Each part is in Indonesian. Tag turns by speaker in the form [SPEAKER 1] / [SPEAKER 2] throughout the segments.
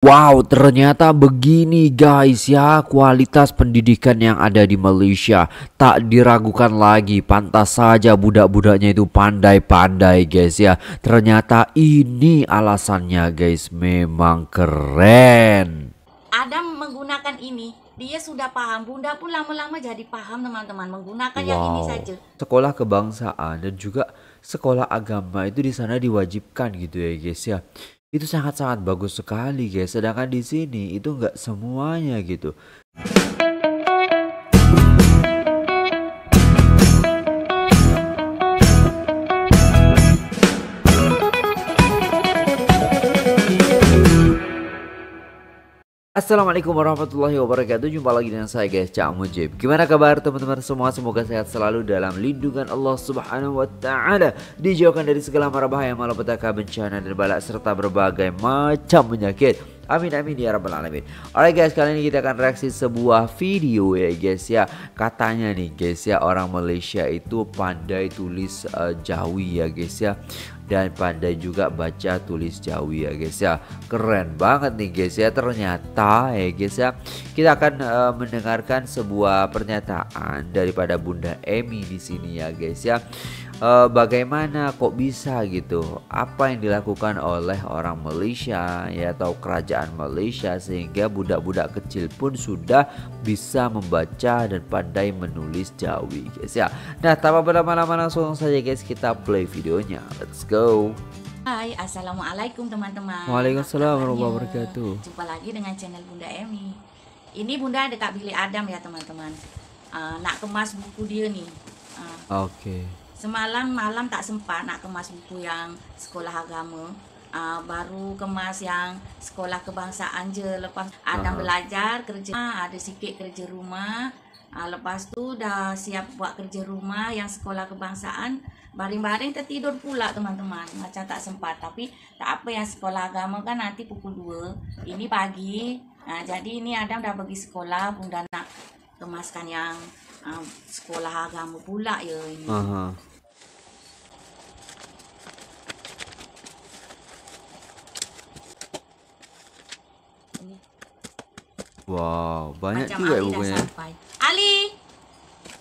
[SPEAKER 1] Wow ternyata begini guys ya kualitas pendidikan yang ada di Malaysia tak diragukan lagi pantas saja budak-budaknya itu pandai-pandai guys ya ternyata ini alasannya guys memang keren
[SPEAKER 2] Adam menggunakan ini dia sudah paham bunda pun lama-lama jadi paham teman-teman menggunakan wow. yang ini saja
[SPEAKER 1] sekolah kebangsaan dan juga sekolah agama itu di sana diwajibkan gitu ya guys ya itu sangat-sangat bagus sekali guys. Sedangkan di sini itu nggak semuanya gitu. Assalamualaikum warahmatullahi wabarakatuh Jumpa lagi dengan saya guys Cak Mujib Gimana kabar teman-teman semua Semoga sehat selalu dalam lindungan Allah subhanahu wa ta'ala Dijauhkan dari segala mara bahaya malapetaka bencana dan balak Serta berbagai macam penyakit Amin amin ya rabbal alamin. Oke guys, kali ini kita akan reaksi sebuah video ya guys ya. Katanya nih guys ya orang Malaysia itu pandai tulis uh, Jawi ya guys ya dan pandai juga baca tulis Jawi ya guys ya. Keren banget nih guys ya ternyata ya guys ya. Kita akan uh, mendengarkan sebuah pernyataan daripada Bunda Emi di sini ya guys ya uh, bagaimana kok bisa gitu apa yang dilakukan oleh orang Malaysia ya atau kerajaan Malaysia sehingga budak-budak kecil pun sudah bisa membaca dan pandai menulis Jawi guys ya nah tanpa berlama-lama langsung saja guys kita play videonya let's go
[SPEAKER 2] Hai, Assalamualaikum teman-teman
[SPEAKER 1] Waalaikumsalam warahmatullahi wabarakatuh
[SPEAKER 2] Jumpa lagi dengan channel Bunda Emi Ini Bunda dekat bilik Adam ya teman-teman uh, Nak kemas buku dia nih
[SPEAKER 1] uh, Oke okay.
[SPEAKER 2] Semalam malam tak sempat nak kemas buku yang sekolah agama. Uh, baru kemas yang sekolah kebangsaan je lepas ada uh-huh. belajar kerja ada sikit kerja rumah uh, lepas tu dah siap buat kerja rumah yang sekolah kebangsaan baring-baring tertidur pula teman-teman macam tak sempat tapi tak apa yang sekolah agama kan nanti pukul 2 ini pagi uh, jadi ini Adam dah pergi sekolah bunda nak kemaskan yang uh, sekolah agama pula ya ini uh
[SPEAKER 1] Wow, banyak Macam juga Ali bukunya.
[SPEAKER 2] Sampai. Ali.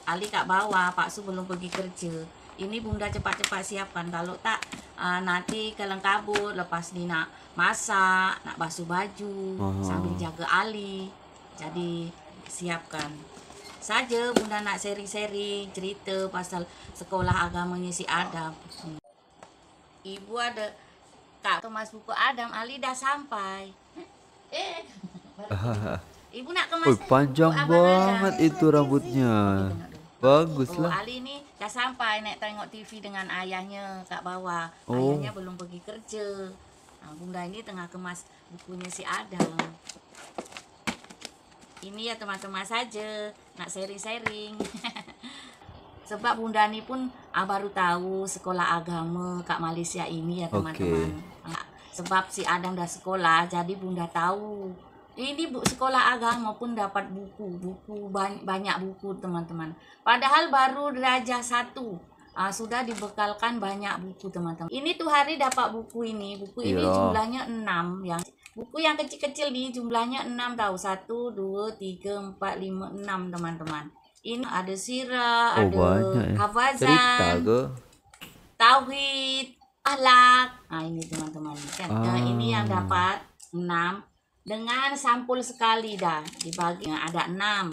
[SPEAKER 2] Ali kak bawa, Pak Su belum pergi kerja. Ini Bunda cepat-cepat siapkan kalau tak uh, nanti kelang kabur. lepas ni nak masak, nak basuh baju Aha. sambil jaga Ali. Jadi siapkan saja Bunda nak seri-seri cerita pasal sekolah agamanya si Adam. Ibu ada Kak Kemas buku Adam Ali dah sampai. Eh.
[SPEAKER 1] Ibu nak kemas. Oh, panjang banget ya. itu rambutnya. Gitu Bagus lah. Oh,
[SPEAKER 2] Ali ini dah sampai naik tengok TV dengan ayahnya kat bawah. Oh. Ayahnya belum pergi kerja. Nah, bunda ini tengah kemas bukunya si Adam. Ini ya teman-teman saja nak sharing-sharing. Sebab bunda ini pun ah, baru tahu sekolah agama kat Malaysia ini ya teman-teman. Okay. Sebab si Adam dah sekolah, jadi bunda tahu ini bu sekolah agama pun dapat buku, buku banyak buku teman-teman. Padahal baru derajat satu uh, sudah dibekalkan banyak buku teman-teman. Ini tuh hari dapat buku ini, buku ini Yo. Iya. jumlahnya 6 yang buku yang kecil-kecil nih jumlahnya 6 tahu 1 2 3 4 5 6 teman-teman. Ini ada sirah, oh, ada banyak. Ya. hafazan, tauhid, akhlak. Nah, ini teman-teman Ah. Nah, ini yang ah. dapat 6 dengan sampul sekali dah dibagi ada enam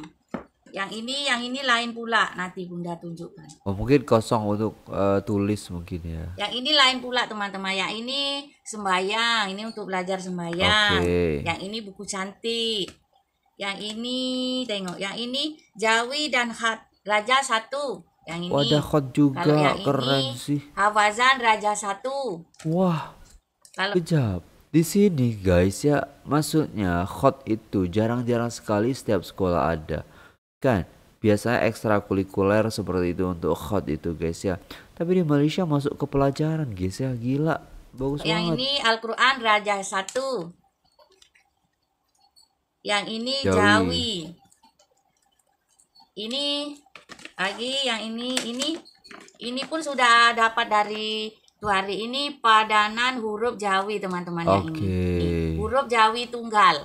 [SPEAKER 2] yang ini yang ini lain pula nanti bunda tunjukkan
[SPEAKER 1] oh, mungkin kosong untuk uh, tulis mungkin ya
[SPEAKER 2] yang ini lain pula teman-teman yang ini sembayang ini untuk belajar sembayang okay. yang ini buku cantik yang ini tengok yang ini jawi dan khat raja satu yang ini ada khat juga keren sih hawazan raja satu wah kalau
[SPEAKER 1] kejap di sini guys ya, maksudnya hot itu jarang-jarang sekali setiap sekolah ada. Kan, biasanya ekstrakurikuler seperti itu untuk hot itu guys ya. Tapi di Malaysia masuk ke pelajaran guys ya, gila. Bagus Yang banget.
[SPEAKER 2] ini Al-Quran Raja 1. Yang ini Jawi. Jawi. Ini lagi yang ini ini ini pun sudah dapat dari Tuh hari ini padanan huruf Jawi teman-teman okay. ini. ini. Huruf Jawi tunggal.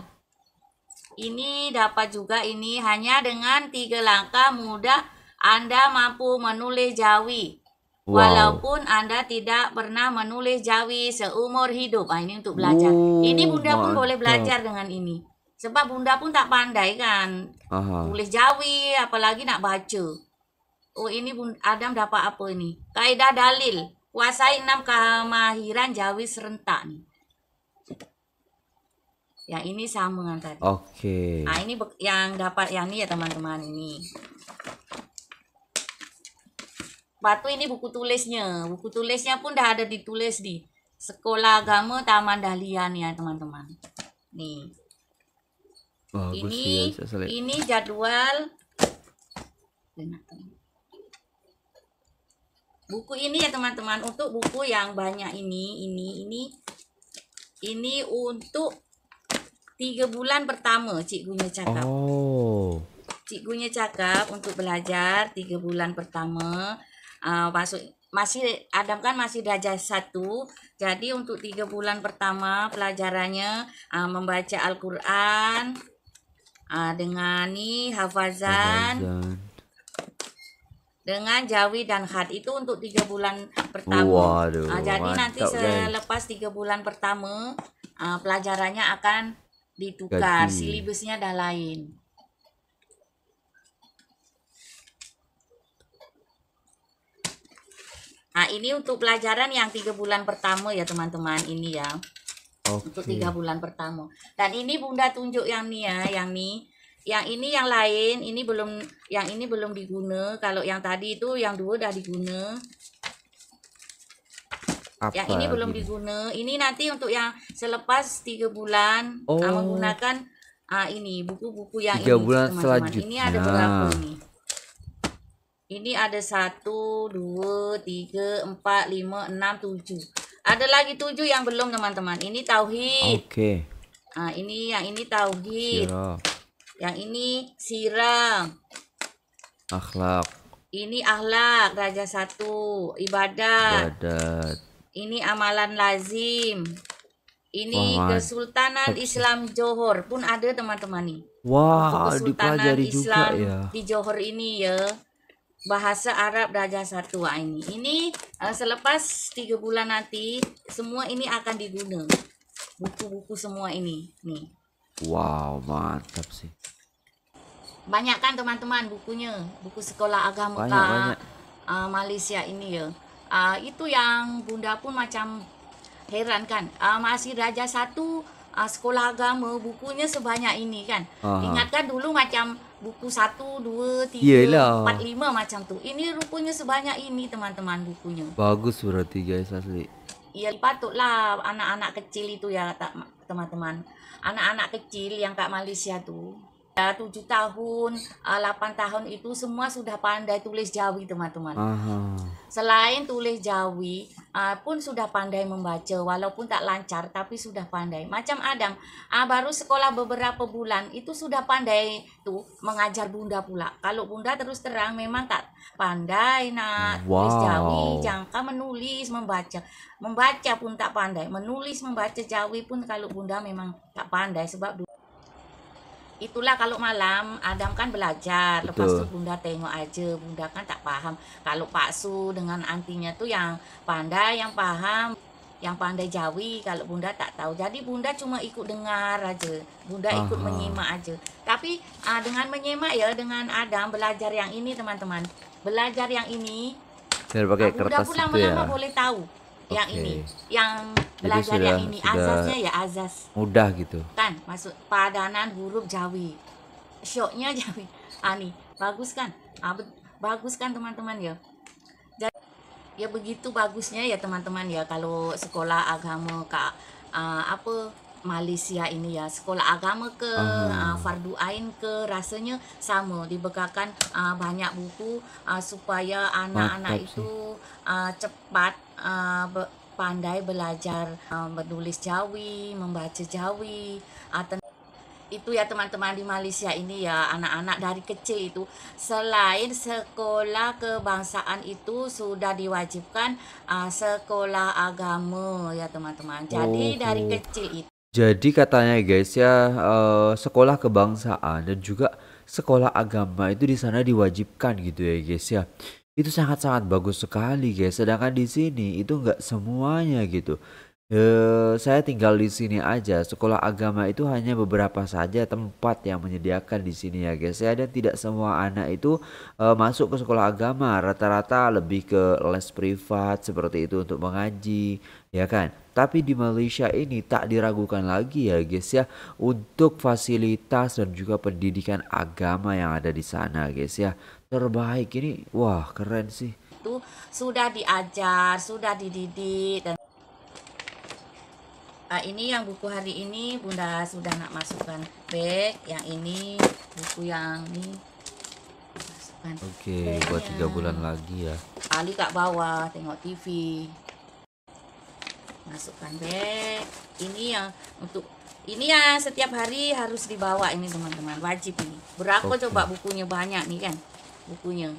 [SPEAKER 2] Ini dapat juga ini hanya dengan tiga langkah mudah Anda mampu menulis Jawi. Wow. Walaupun Anda tidak pernah menulis Jawi seumur hidup. Nah, ini untuk belajar. Oh, ini Bunda pun boleh belajar dengan ini. Sebab Bunda pun tak pandai kan. Tulis Jawi apalagi nak baca. Oh ini Adam dapat apa ini? Kaidah dalil kuasai enam kemahiran Jawi serentak nih. Yang ini sambungan tadi. Oke.
[SPEAKER 1] Okay. Nah, ini
[SPEAKER 2] yang dapat yang ini ya teman-teman ini. Batu ini buku tulisnya. Buku tulisnya pun dah ada ditulis di Sekolah Agama Taman Dahlian ya teman-teman. Nih.
[SPEAKER 1] Bagus ini ya,
[SPEAKER 2] ini jadwal. Benar, buku ini ya teman-teman untuk buku yang banyak ini ini ini ini untuk tiga bulan pertama cikgunya cakap
[SPEAKER 1] oh
[SPEAKER 2] cikgunya cakap untuk belajar tiga bulan pertama uh, masuk masih Adam kan masih belajar satu jadi untuk tiga bulan pertama pelajarannya uh, membaca Al-Quran uh, dengan nih hafazan, hafazan dengan jawi dan khat itu untuk tiga bulan pertama. Waduh, uh, jadi nanti selepas tiga bulan pertama uh, pelajarannya akan ditukar, Gaji. silibusnya dah lain. Nah, ini untuk pelajaran yang tiga bulan pertama ya teman-teman ini ya.
[SPEAKER 1] Okay. Untuk tiga
[SPEAKER 2] bulan pertama. Dan ini Bunda tunjuk yang nih ya, yang nih yang ini yang lain ini belum yang ini belum diguna kalau yang tadi itu yang dua dah diguna apa yang ini belum gitu? diguna ini nanti untuk yang selepas tiga bulan oh. uh, menggunakan uh, ah, ini buku-buku yang tiga ini, bulan teman -teman. ini ada berapa ini ini ada satu dua tiga empat lima enam tujuh ada lagi tujuh yang belum teman-teman ini tauhid oke okay. uh, ini yang ini tauhid Siro. Yang ini siram. Akhlak. Ini akhlak raja satu, ibadat. Ibadat. Ini amalan lazim. Ini Wah, Kesultanan okay. Islam Johor pun ada teman-teman nih.
[SPEAKER 1] Wah, Kesultanan ya. Islam juga ya. di
[SPEAKER 2] Johor ini ya. Bahasa Arab Raja Satu ini. Ini eh, selepas tiga bulan nanti semua ini akan digunakan. Buku-buku semua ini nih.
[SPEAKER 1] Wow, mantap sih.
[SPEAKER 2] Banyak kan teman-teman bukunya, buku sekolah agama banyak, kah, banyak. Uh, Malaysia ini ya. Uh, itu yang bunda pun macam heran kan. Uh, masih raja satu uh, sekolah agama bukunya sebanyak ini kan.
[SPEAKER 1] Uh -huh. Ingatkan
[SPEAKER 2] dulu macam buku satu, dua, tiga, Yelah. empat, lima macam tuh. Ini rupanya sebanyak ini teman-teman bukunya.
[SPEAKER 1] Bagus berarti guys asli.
[SPEAKER 2] Iya patutlah anak-anak kecil itu ya tak teman-teman anak-anak kecil yang Kak Malaysia tuh ya, 7 tahun, 8 eh, tahun itu semua sudah pandai tulis Jawi, teman-teman. Selain tulis Jawi, uh, pun sudah pandai membaca walaupun tak lancar tapi sudah pandai. Macam Adam, uh, baru sekolah beberapa bulan itu sudah pandai tuh mengajar Bunda pula. Kalau Bunda terus terang memang tak pandai nak wow. tulis Jawi, jangka menulis, membaca. Membaca pun tak pandai, menulis, membaca Jawi pun kalau Bunda memang tak pandai sebab dulu itulah kalau malam Adam kan belajar lepas Betul. itu bunda tengok aja bunda kan tak paham kalau Pak Su dengan antinya tuh yang pandai yang paham yang pandai Jawi kalau bunda tak tahu jadi bunda cuma ikut dengar aja bunda Aha. ikut menyimak aja tapi uh, dengan menyimak ya dengan Adam belajar yang ini teman-teman belajar yang ini
[SPEAKER 1] Biar pakai nah, kertas bunda pulang gitu lama ya.
[SPEAKER 2] boleh tahu okay. yang ini yang belajar sudah, yang ini sudah azasnya ya azas mudah gitu kan masuk padanan huruf jawi syoknya jawi ani ah, bagus kan ah, bagus kan teman-teman ya Jadi, ya begitu bagusnya ya teman-teman ya kalau sekolah agama kak uh, apa Malaysia ini ya sekolah agama ke uh, fardu ain ke rasanya sama dibekakan uh, banyak buku uh, supaya anak-anak itu uh, cepat uh, pandai belajar uh, menulis Jawi, membaca Jawi, atau itu ya teman-teman di Malaysia ini ya anak-anak dari kecil itu selain sekolah kebangsaan itu sudah diwajibkan uh, sekolah agama ya teman-teman jadi oh, dari kecil itu
[SPEAKER 1] jadi katanya guys ya uh, sekolah kebangsaan dan juga sekolah agama itu di sana diwajibkan gitu ya guys ya itu sangat-sangat bagus sekali guys sedangkan di sini itu nggak semuanya gitu eh, saya tinggal di sini aja sekolah agama itu hanya beberapa saja tempat yang menyediakan di sini ya guys ya dan tidak semua anak itu uh, masuk ke sekolah agama rata-rata lebih ke les privat seperti itu untuk mengaji ya kan tapi di Malaysia ini tak diragukan lagi ya guys ya untuk fasilitas dan juga pendidikan agama yang ada di sana guys ya terbaik ini wah keren sih
[SPEAKER 2] itu sudah diajar sudah dididik dan nah, ini yang buku hari ini bunda sudah nak masukkan bag yang ini buku yang ini masukkan oke
[SPEAKER 1] okay, buat tiga bulan lagi ya
[SPEAKER 2] Ali kak bawa tengok TV masukkan bag ini yang untuk ini ya setiap hari harus dibawa ini teman-teman wajib ini berapa okay. coba bukunya banyak nih kan bukunya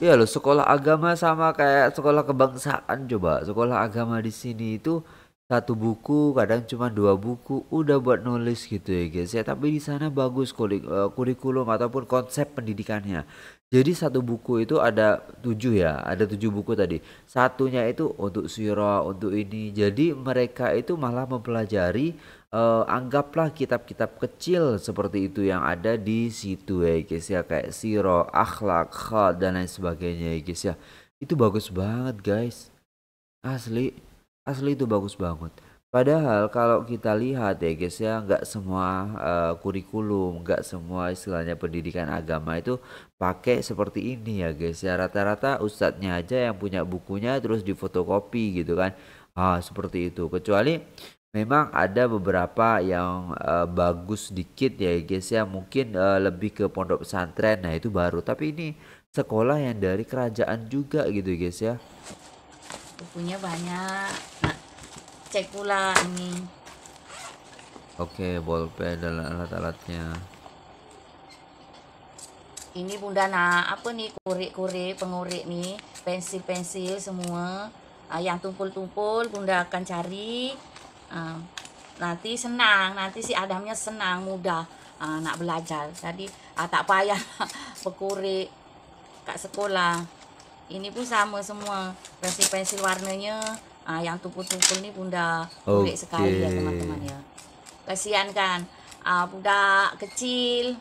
[SPEAKER 1] Iya loh, sekolah agama sama kayak sekolah kebangsaan coba. Sekolah agama di sini itu satu buku, kadang cuma dua buku, udah buat nulis gitu ya guys ya. Tapi di sana bagus e, kurikulum ataupun konsep pendidikannya. Jadi satu buku itu ada tujuh ya, ada tujuh buku tadi. Satunya itu untuk syirah, untuk ini. Jadi mereka itu malah mempelajari uh, anggaplah kitab-kitab kecil seperti itu yang ada di situ ya, ya guys ya kayak siro, akhlak, khal dan lain sebagainya ya guys ya. Itu bagus banget guys. Asli, asli itu bagus banget. Padahal kalau kita lihat ya guys ya nggak semua uh, kurikulum, nggak semua istilahnya pendidikan agama itu pakai seperti ini ya guys ya. Rata-rata ustadznya aja yang punya bukunya terus difotokopi gitu kan. Ah seperti itu. Kecuali Memang ada beberapa yang uh, bagus sedikit ya guys ya mungkin uh, lebih ke pondok pesantren nah itu baru tapi ini sekolah yang dari kerajaan juga gitu guys ya
[SPEAKER 2] bukunya banyak nah, cek pula ini
[SPEAKER 1] oke bolpen dan alat-alatnya
[SPEAKER 2] ini bunda nak apa nih kurik-kurik pengurik nih pensil-pensil semua uh, yang tumpul-tumpul bunda akan cari Ah, nanti senang nanti si Adamnya senang mudah uh, nak belajar jadi uh, tak payah berkurik kak sekolah ini pun sama semua pensil-pensil warnanya uh, yang tumpul-tumpul ni bunda kurik okay. sekali ya teman-teman ya kasihan kan uh, budak kecil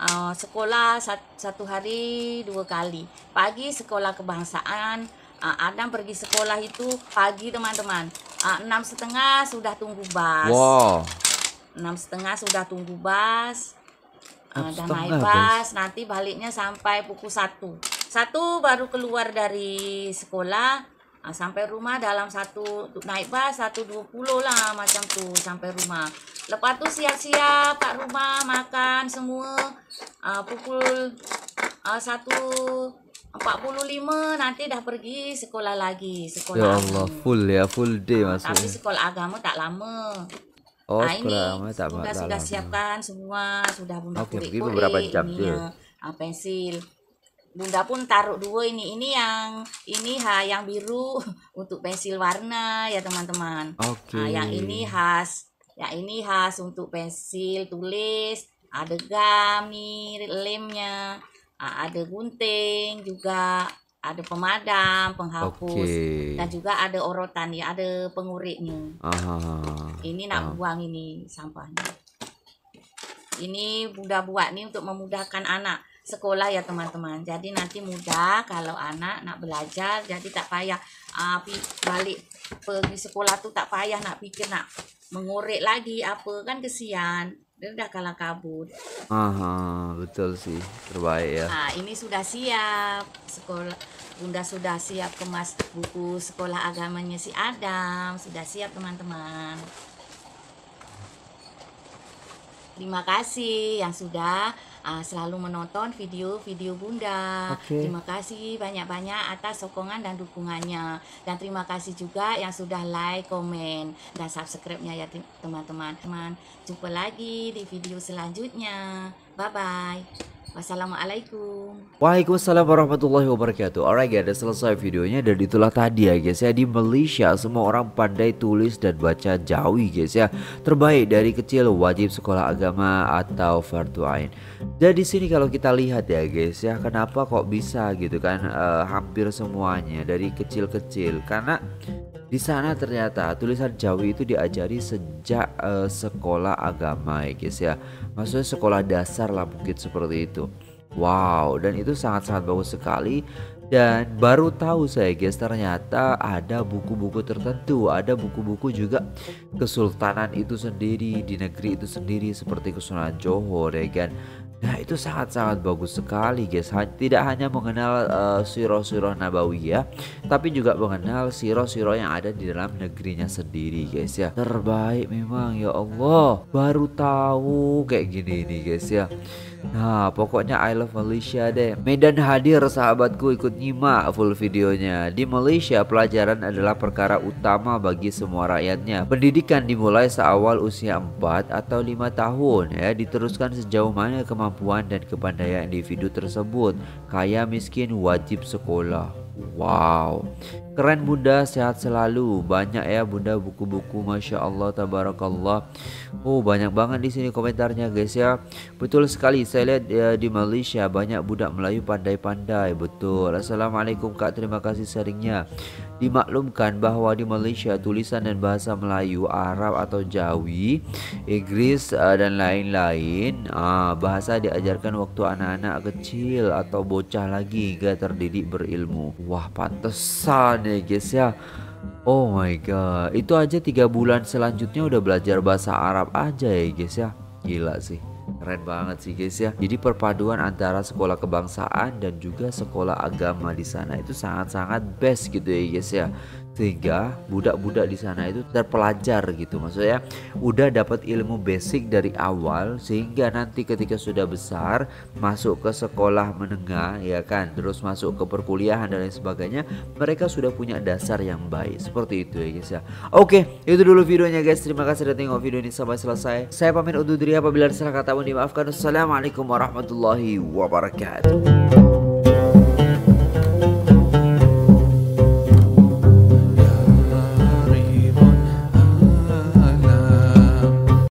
[SPEAKER 2] uh, sekolah satu hari dua kali pagi sekolah kebangsaan Adam pergi sekolah itu pagi teman-teman Ah, enam setengah sudah tunggu bas. Wow. Enam setengah sudah tunggu bas.
[SPEAKER 1] Uh, naik bas.
[SPEAKER 2] Guys. Nanti baliknya sampai pukul satu. Satu baru keluar dari sekolah. Nah, sampai rumah dalam satu naik bas satu dua puluh lah macam tuh sampai rumah. Lepas tuh siap-siap pak rumah makan semua uh, pukul uh, satu 45 nanti dah pergi sekolah lagi sekolah ya Allah
[SPEAKER 1] agama. full ya full day ha, ah, masuk tapi
[SPEAKER 2] sekolah agama tak lama
[SPEAKER 1] oh nah, ini agama tak sudah sudah siapkan
[SPEAKER 2] semua sudah bunda okay, kurik beberapa jam ininya, ya, ah, pensil bunda pun taruh dua ini ini yang ini ha yang biru untuk pensil warna ya teman-teman okay. nah, yang ini khas yang ini khas untuk pensil tulis ada gam nih lemnya Ah, ada gunting juga ada pemadam, penghapus, okay. dan juga ada orotan ya, ada penguriknya.
[SPEAKER 1] Aha. Ini nak Aha.
[SPEAKER 2] buang ini sampahnya. Ini bunda buat nih untuk memudahkan anak sekolah ya teman-teman. Jadi nanti mudah kalau anak nak belajar, jadi tak payah uh, balik pergi sekolah tuh tak payah nak pikir nak mengurik lagi apa kan kesian. Dia udah kalah kabut.
[SPEAKER 1] Aha, betul sih. Terbaik ya.
[SPEAKER 2] Nah, ini sudah siap. Sekolah Bunda sudah siap kemas buku sekolah agamanya si Adam. Sudah siap, teman-teman. Terima kasih yang sudah uh, selalu menonton video-video Bunda. Okay. Terima kasih banyak-banyak atas sokongan dan dukungannya. Dan terima kasih juga yang sudah like, komen, dan subscribe-nya ya teman-teman. Jumpa lagi di video selanjutnya. Bye-bye. Wassalamualaikum.
[SPEAKER 1] Waalaikumsalam warahmatullahi wabarakatuh. Alright guys, ada selesai videonya dan itulah tadi ya guys ya di Malaysia semua orang pandai tulis dan baca Jawi guys ya. Terbaik dari kecil wajib sekolah agama atau farduain. Dan di sini kalau kita lihat ya guys ya, kenapa kok bisa gitu kan uh, hampir semuanya dari kecil-kecil karena di sana ternyata tulisan Jawi itu diajari sejak uh, sekolah agama ya guys ya. Maksudnya sekolah dasar lah mungkin seperti itu. Wow, dan itu sangat-sangat bagus sekali dan baru tahu saya guys ternyata ada buku-buku tertentu, ada buku-buku juga kesultanan itu sendiri di negeri itu sendiri seperti Kesultanan Johor ya kan. Nah itu sangat-sangat bagus sekali guys Tidak hanya mengenal uh, eh, siro-siro nabawi ya Tapi juga mengenal siro-siro yang ada di dalam negerinya sendiri guys ya Terbaik memang ya Allah Baru tahu kayak gini nih guys ya Iya. Nah pokoknya I love Malaysia deh Medan hadir sahabatku ikut nyimak full videonya Di Malaysia pelajaran adalah perkara utama bagi semua rakyatnya Pendidikan dimulai seawal usia 4 atau 5 tahun ya Diteruskan sejauh mana kemampuan dan kepandaian individu tersebut Kaya miskin wajib sekolah Wow Keren bunda sehat selalu banyak ya bunda buku-buku masya Allah tabarakallah oh banyak banget di sini komentarnya guys ya betul sekali saya lihat ya, di Malaysia banyak budak Melayu pandai-pandai betul Assalamualaikum kak terima kasih seringnya dimaklumkan bahwa di Malaysia tulisan dan bahasa Melayu Arab atau Jawi Inggris eh, dan lain-lain ah, bahasa diajarkan waktu anak-anak kecil atau bocah lagi gak terdidik berilmu wah pantesan ya guys ya Oh my god itu aja tiga bulan selanjutnya udah belajar bahasa Arab aja ya guys ya Gila sih Keren banget sih guys ya. Jadi perpaduan antara sekolah kebangsaan dan juga sekolah agama di sana itu sangat-sangat best gitu ya guys ya sehingga budak-budak di sana itu terpelajar gitu maksudnya udah dapat ilmu basic dari awal sehingga nanti ketika sudah besar masuk ke sekolah menengah ya kan terus masuk ke perkuliahan dan lain sebagainya mereka sudah punya dasar yang baik seperti itu ya guys ya oke itu dulu videonya guys terima kasih sudah tengok video ini sampai selesai saya pamit undur diri apabila ada salah kata mohon dimaafkan assalamualaikum warahmatullahi wabarakatuh